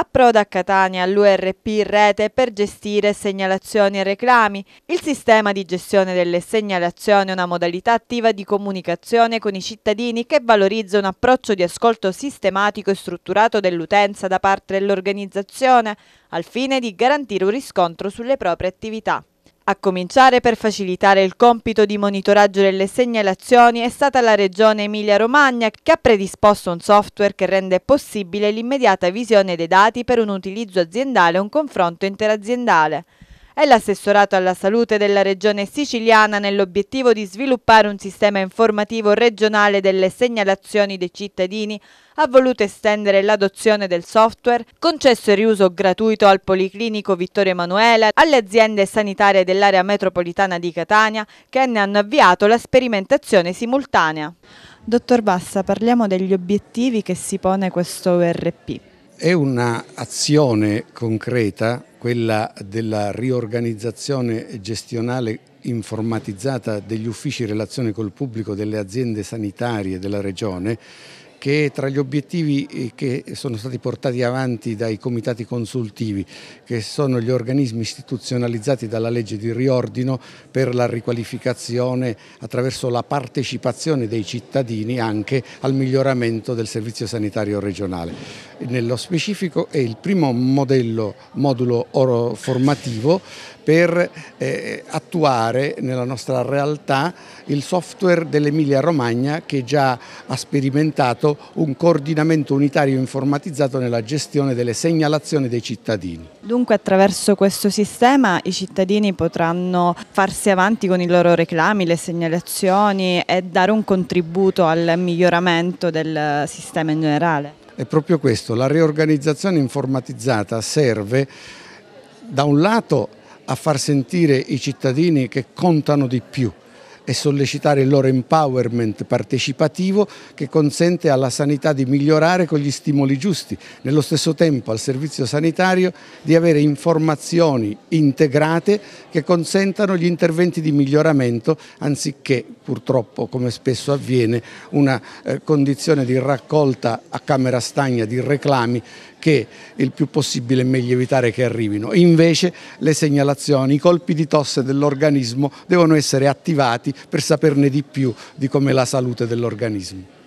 Approda a Catania l'URP Rete per gestire segnalazioni e reclami. Il sistema di gestione delle segnalazioni è una modalità attiva di comunicazione con i cittadini che valorizza un approccio di ascolto sistematico e strutturato dell'utenza da parte dell'organizzazione al fine di garantire un riscontro sulle proprie attività. A cominciare per facilitare il compito di monitoraggio delle segnalazioni è stata la Regione Emilia-Romagna che ha predisposto un software che rende possibile l'immediata visione dei dati per un utilizzo aziendale e un confronto interaziendale e l'assessorato alla salute della regione siciliana nell'obiettivo di sviluppare un sistema informativo regionale delle segnalazioni dei cittadini ha voluto estendere l'adozione del software concesso il riuso gratuito al Policlinico Vittorio Emanuele, alle aziende sanitarie dell'area metropolitana di Catania che ne hanno avviato la sperimentazione simultanea. Dottor Bassa, parliamo degli obiettivi che si pone questo URP. È un'azione concreta quella della riorganizzazione gestionale informatizzata degli uffici relazione col pubblico delle aziende sanitarie della Regione che è tra gli obiettivi eh, che sono stati portati avanti dai comitati consultivi, che sono gli organismi istituzionalizzati dalla legge di riordino per la riqualificazione attraverso la partecipazione dei cittadini anche al miglioramento del servizio sanitario regionale nello specifico è il primo modello, modulo oro formativo per eh, attuare nella nostra realtà il software dell'Emilia Romagna che già ha sperimentato un coordinamento unitario informatizzato nella gestione delle segnalazioni dei cittadini. Dunque attraverso questo sistema i cittadini potranno farsi avanti con i loro reclami, le segnalazioni e dare un contributo al miglioramento del sistema in generale? è proprio questo, la riorganizzazione informatizzata serve da un lato a far sentire i cittadini che contano di più, e sollecitare il loro empowerment partecipativo che consente alla sanità di migliorare con gli stimoli giusti, nello stesso tempo al servizio sanitario di avere informazioni integrate che consentano gli interventi di miglioramento anziché purtroppo come spesso avviene una eh, condizione di raccolta a camera stagna di reclami che il più possibile è meglio evitare che arrivino. Invece le segnalazioni, i colpi di tosse dell'organismo devono essere attivati per saperne di più di come la salute dell'organismo.